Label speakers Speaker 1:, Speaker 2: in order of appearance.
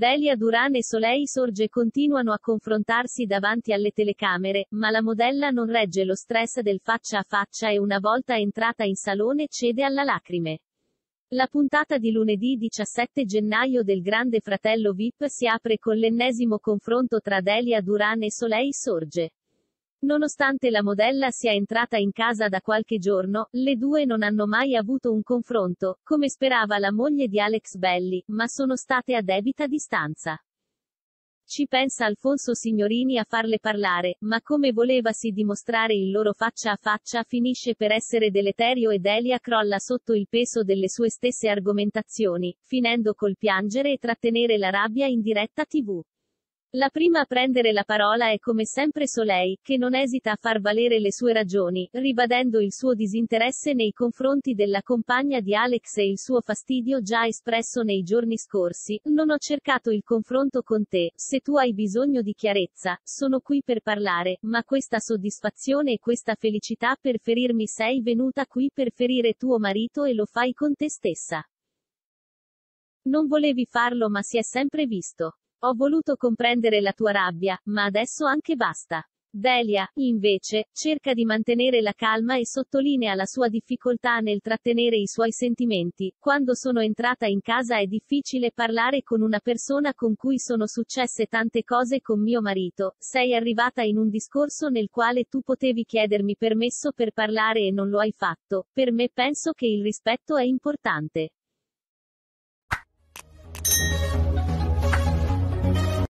Speaker 1: Delia Duran e Soleil Sorge continuano a confrontarsi davanti alle telecamere, ma la modella non regge lo stress del faccia a faccia e una volta entrata in salone cede alla lacrime. La puntata di lunedì 17 gennaio del Grande Fratello VIP si apre con l'ennesimo confronto tra Delia Duran e Soleil Sorge. Nonostante la modella sia entrata in casa da qualche giorno, le due non hanno mai avuto un confronto, come sperava la moglie di Alex Belli, ma sono state a debita distanza. Ci pensa Alfonso Signorini a farle parlare, ma come volevasi dimostrare il loro faccia a faccia finisce per essere deleterio ed Elia crolla sotto il peso delle sue stesse argomentazioni, finendo col piangere e trattenere la rabbia in diretta tv. La prima a prendere la parola è come sempre Soleil, che non esita a far valere le sue ragioni, ribadendo il suo disinteresse nei confronti della compagna di Alex e il suo fastidio già espresso nei giorni scorsi. Non ho cercato il confronto con te, se tu hai bisogno di chiarezza, sono qui per parlare, ma questa soddisfazione e questa felicità per ferirmi sei venuta qui per ferire tuo marito e lo fai con te stessa. Non volevi farlo ma si è sempre visto. Ho voluto comprendere la tua rabbia, ma adesso anche basta. Delia, invece, cerca di mantenere la calma e sottolinea la sua difficoltà nel trattenere i suoi sentimenti. Quando sono entrata in casa è difficile parlare con una persona con cui sono successe tante cose con mio marito. Sei arrivata in un discorso nel quale tu potevi chiedermi permesso per parlare e non lo hai fatto. Per me penso che il rispetto è importante.